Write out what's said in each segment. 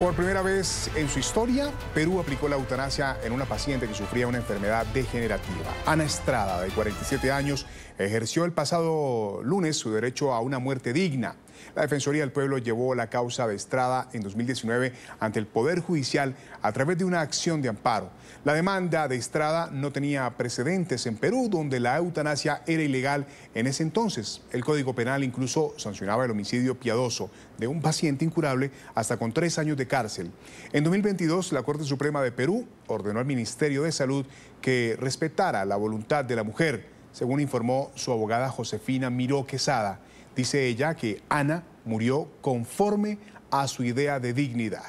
Por primera vez en su historia, Perú aplicó la eutanasia en una paciente que sufría una enfermedad degenerativa. Ana Estrada, de 47 años, ejerció el pasado lunes su derecho a una muerte digna. La Defensoría del Pueblo llevó la causa de Estrada en 2019 ante el Poder Judicial a través de una acción de amparo. La demanda de Estrada no tenía precedentes en Perú, donde la eutanasia era ilegal en ese entonces. El Código Penal incluso sancionaba el homicidio piadoso de un paciente incurable hasta con tres años de cárcel. En 2022, la Corte Suprema de Perú ordenó al Ministerio de Salud que respetara la voluntad de la mujer, según informó su abogada Josefina Miró Quesada. Dice ella que Ana murió conforme a su idea de dignidad.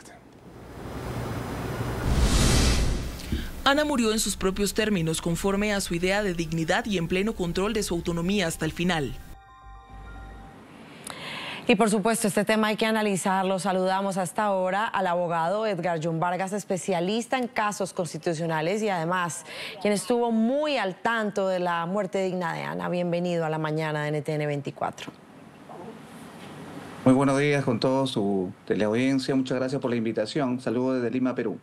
Ana murió en sus propios términos, conforme a su idea de dignidad y en pleno control de su autonomía hasta el final. Y por supuesto, este tema hay que analizarlo. Saludamos hasta ahora al abogado Edgar John Vargas, especialista en casos constitucionales y además quien estuvo muy al tanto de la muerte digna de Ana. Bienvenido a la mañana de NTN 24. Muy buenos días con toda su teleaudiencia. Muchas gracias por la invitación. Saludos desde Lima, Perú.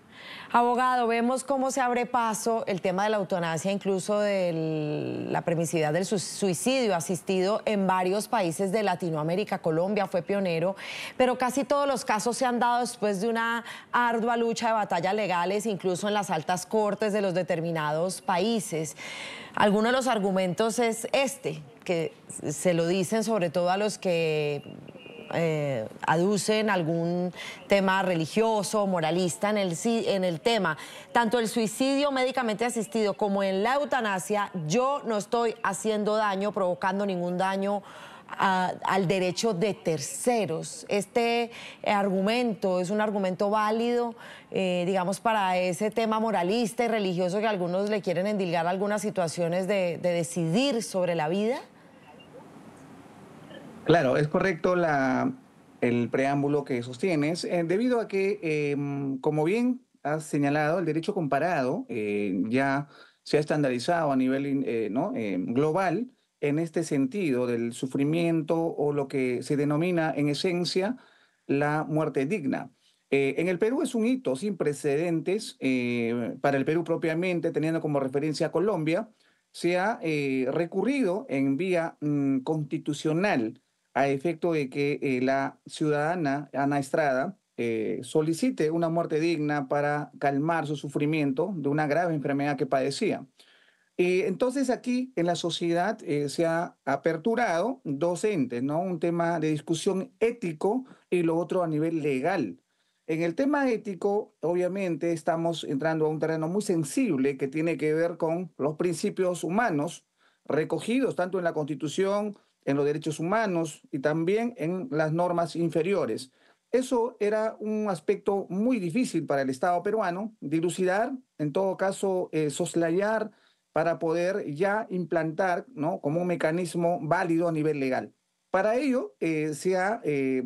Abogado, vemos cómo se abre paso el tema de la eutanasia, incluso de la permisividad del suicidio asistido en varios países de Latinoamérica. Colombia fue pionero, pero casi todos los casos se han dado después de una ardua lucha de batallas legales, incluso en las altas cortes de los determinados países. Alguno de los argumentos es este, que se lo dicen sobre todo a los que eh, aducen algún tema religioso, moralista en el, tema. Tanto el suicidio médicamente asistido como en la eutanasia, yo no estoy haciendo daño, provocando ningún daño al derecho de terceros. Este eh, argumento es un argumento válido, eh, digamos, para ese tema moralista y religioso que algunos le quieren endilgar algunas situaciones de decidir sobre la vida. Claro, es correcto el preámbulo que sostienes, eh, debido a que, em, como bien has señalado, el derecho comparado eh, ya se ha estandarizado a nivel eh, em, global en este sentido del sufrimiento o lo que se denomina en esencia la muerte digna. en el Perú es un hito sin precedentes para el Perú propiamente, teniendo como referencia a Colombia. Se ha recurrido en vía mm, constitucional a efecto de que eh, la ciudadana Ana Estrada eh, solicite una muerte digna para calmar su sufrimiento de una grave enfermedad que padecía. y entonces aquí en la sociedad eh, se ha aperturado dos entes, ¿no? Un tema de discusión ético y lo otro a nivel legal. En el tema ético, obviamente, estamos entrando a un terreno muy sensible que tiene que ver con los principios humanos recogidos tanto en la Constitución en los derechos humanos y también en las normas inferiores. Eso era un aspecto muy difícil para el Estado peruano, dilucidar, en todo caso, eh, soslayar para poder ya implantar ¿no? como un mecanismo válido a nivel legal. Para ello, eh, se ha, eh,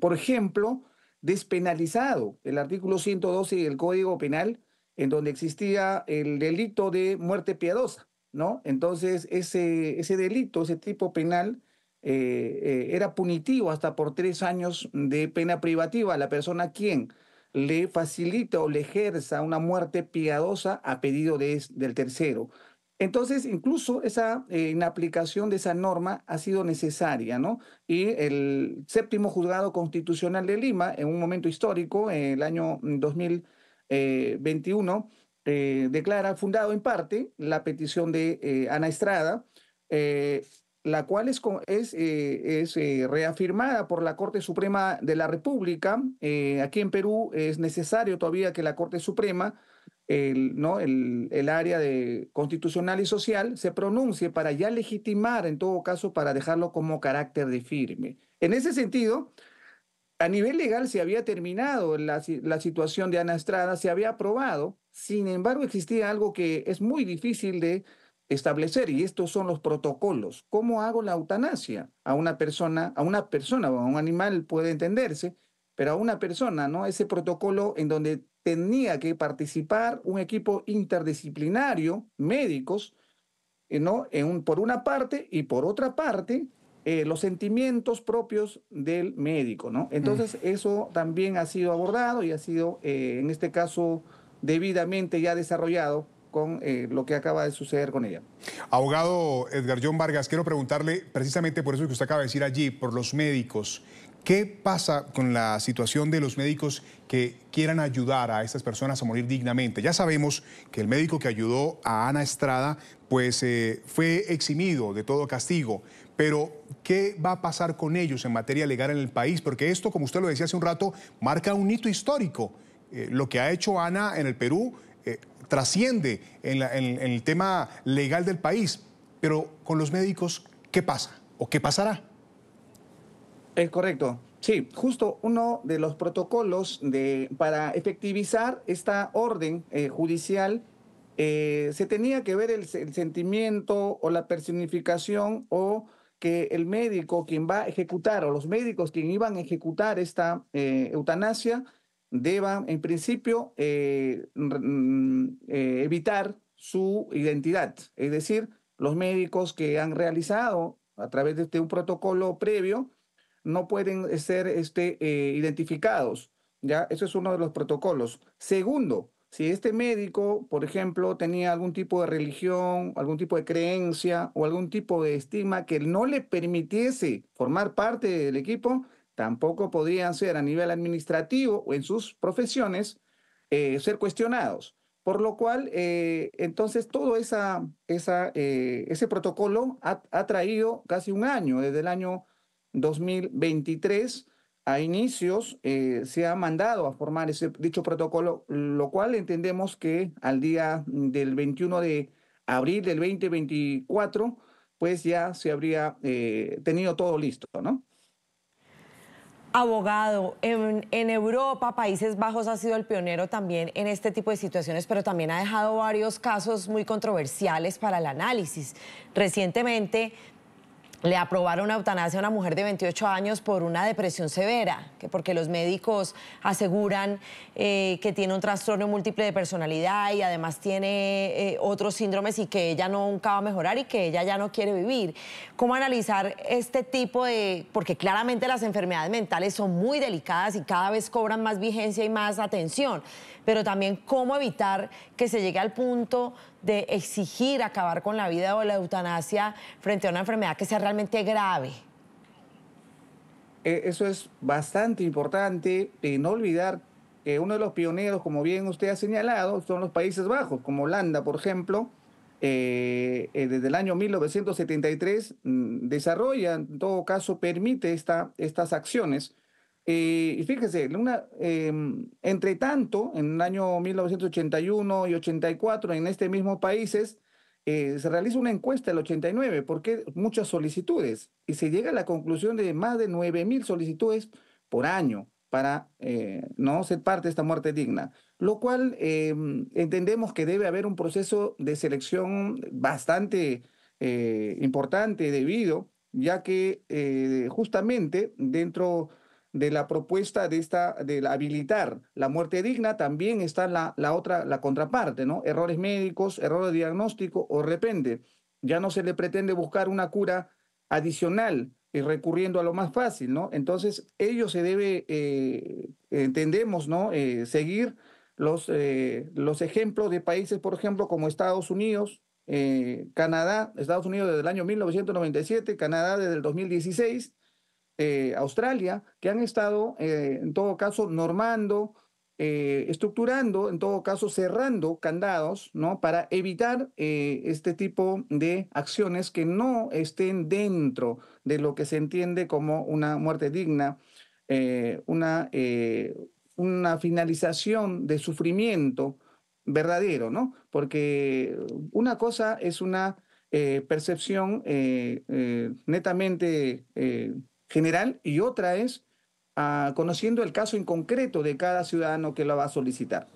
por ejemplo, despenalizado el artículo 112 del Código Penal, en donde existía el delito de muerte piadosa. Entonces, ese, delito, ese tipo penal, eh, eh, era punitivo hasta por tres años de pena privativa. a La persona quien le facilita o le ejerza una muerte piadosa a pedido del tercero. Entonces, incluso esa eh, inaplicación de esa norma ha sido necesaria, ¿no? Y el séptimo juzgado constitucional de Lima, en un momento histórico, en el año 2021, mm, eh, declara fundado en parte la petición de eh, Ana Estrada, eh, la cual es, es, es reafirmada por la Corte Suprema de la República. aquí en Perú es necesario todavía que la Corte Suprema, el, ¿no? el, área de constitucional y social, se pronuncie para ya legitimar, en todo caso, para dejarlo como carácter de firme. En ese sentido, a nivel legal se había terminado la, la, situación de Ana Estrada, se había aprobado, sin embargo existía algo que es muy difícil de establecer y estos son los protocolos. ¿Cómo hago la eutanasia? A una persona, a una persona o a un animal puede entenderse, pero a una persona, ¿no? Ese protocolo en donde tenía que participar un equipo interdisciplinario, médicos, eh, ¿no? En un, por una parte y por otra parte, eh, los sentimientos propios del médico, ¿no? Mm. Entonces, eso también ha sido abordado y ha sido, eh, en este caso, debidamente ya desarrollado con eh, lo que acaba de suceder con ella. Abogado Edgar John Vargas, quiero preguntarle precisamente por eso que usted acaba de decir allí, por los médicos. ¿Qué pasa con la situación de los médicos que quieran ayudar a estas personas a morir dignamente? Ya sabemos que el médico que ayudó a Ana Estrada pues fue eximido de todo castigo, pero, ¿qué va a pasar con ellos en materia legal en el país? Porque esto, como usted lo decía hace un rato, marca un hito histórico. Eh, lo que ha hecho Ana en el Perú eh, trasciende en, el tema legal del país. Pero con los médicos, ¿qué pasa o qué pasará? Es correcto. Sí, justo uno de los protocolos de, para efectivizar esta orden eh, judicial se tenía que ver el, sentimiento o la personificación o que el médico quien va a ejecutar o los médicos quien iban a ejecutar esta eh, eutanasia deban en principio eh, mm, eh, evitar su identidad. Es decir, los médicos que han realizado a través de este, un protocolo previo no pueden ser este, identificados. ¿ya? Eso es uno de los protocolos. Segundo, si este médico, por ejemplo, tenía algún tipo de religión, algún tipo de creencia o algún tipo de estigma que no le permitiese formar parte del equipo, tampoco podían ser a nivel administrativo o en sus profesiones eh, ser cuestionados. Por lo cual, eh, entonces, todo esa, eh, ese protocolo ha, ha, traído casi un año, desde el año 2023, a inicios eh, se ha mandado a formar ese, dicho protocolo, lo cual entendemos que al día del 21 de abril del 2024, pues ya se habría eh, tenido todo listo, ¿no? Abogado, en, en, Europa, Países Bajos ha sido el pionero también en este tipo de situaciones, pero también ha dejado varios casos muy controversiales para el análisis. Recientemente le aprobaron una eutanasia a una mujer de 28 años por una depresión severa, que porque los médicos aseguran eh, que tiene un trastorno múltiple de personalidad y además tiene eh, otros síndromes y que ella nunca va a mejorar y que ella ya no quiere vivir. ¿Cómo analizar este tipo de...? Porque claramente las enfermedades mentales son muy delicadas y cada vez cobran más vigencia y más atención, pero también cómo evitar que se llegue al punto de exigir acabar con la vida o la eutanasia frente a una enfermedad que sea realmente grave? Eh, eso es bastante importante eh, no olvidar que uno de los pioneros, como bien usted ha señalado, son los Países Bajos, como Holanda, por ejemplo, eh, desde el año 1973 mm, desarrolla, en todo caso, permite esta, estas acciones eh, y fíjese, una, em, entre tanto, en el año 1981 y 84, en este mismo país, eh, se realiza una encuesta el 89, porque muchas solicitudes, y se llega a la conclusión de más de 9.000 solicitudes por año para eh, no ser parte de esta muerte digna, lo cual em, entendemos que debe haber un proceso de selección bastante importante debido, ya que justamente dentro de la propuesta de esta, de habilitar la muerte digna, también está la, la otra, la contraparte, ¿no? Errores médicos, errores de diagnóstico, o repente ya no se le pretende buscar una cura adicional y recurriendo a lo más fácil, ¿no? Entonces, ello se debe, eh, entendemos, ¿no? Eh, seguir los, eh, los ejemplos de países, por ejemplo, como Estados Unidos, Canadá, Estados Unidos desde el año 1997, Canadá desde el 2016, eh, Australia, que han estado, eh, en todo caso, normando, eh, estructurando, en todo caso, cerrando candados, ¿no? Para evitar este tipo de acciones que no estén dentro de lo que se entiende como una muerte digna, una, una finalización de sufrimiento verdadero, ¿no? Porque una cosa es una percepción netamente general y otra es ah, conociendo el caso en concreto de cada ciudadano que lo va a solicitar.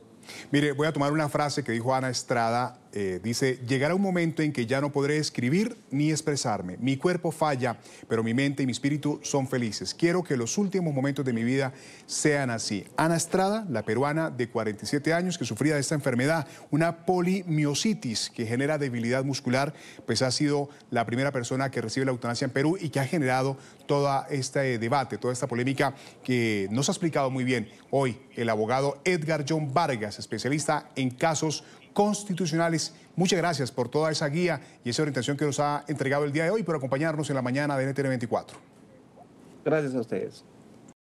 Mire, voy a tomar una frase que dijo Ana Estrada eh, dice, llegará un momento en que ya no podré escribir ni expresarme. Mi cuerpo falla, pero mi mente y mi espíritu son felices. Quiero que los últimos momentos de mi vida sean así. Ana Estrada, la peruana de 47 años que sufría de esta enfermedad, una polimiositis que genera debilidad muscular, pues ha sido la primera persona que recibe la eutanasia en Perú y que ha generado todo este eh, debate, toda esta polémica que nos ha explicado muy bien hoy el abogado Edgar John Vargas, especialista en casos constitucionales. Muchas gracias por toda esa guía y esa orientación que nos ha entregado el día de hoy por acompañarnos en la mañana de NTN 24. Gracias a ustedes.